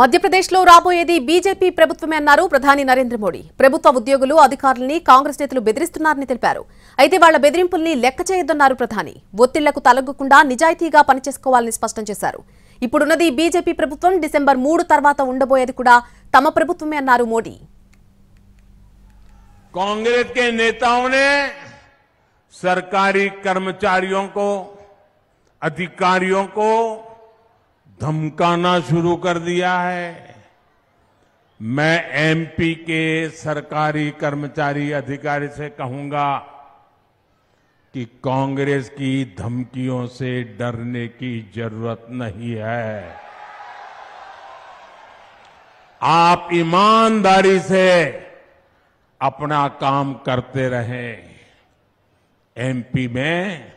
మధ్యప్రదేశ్లో రాబోయేది బీజేపీ ప్రభుత్వమే అన్నారు ప్రధాని నరేంద్ర మోడీ ప్రభుత్వ ఉద్యోగులు అధికారులని కాంగ్రెస్ నేతలు బెదిరిస్తున్నారని తెలిపారు అయితే వాళ్ల బెదిరింపుల్ని లెక్క చేయొద్దన్నారు ప్రధాని ఒత్తిళ్లకు తలగ్గకుండా నిజాయితీగా పనిచేసుకోవాలని స్పష్టం చేశారు ఇప్పుడున్నది బీజేపీ ప్రభుత్వం డిసెంబర్ మూడు తర్వాత ఉండబోయేది కూడా తమ ప్రభుత్వమే అన్నారు మోడీ కాంగ్రెస్ కే నేతాओं ने धमकाना शुरू कर दिया है मैं एमपी के सरकारी कर्मचारी अधिकारी से कहूंगा कि कांग्रेस की धमकियों से डरने की जरूरत नहीं है आप ईमानदारी से अपना काम करते रहें एमपी में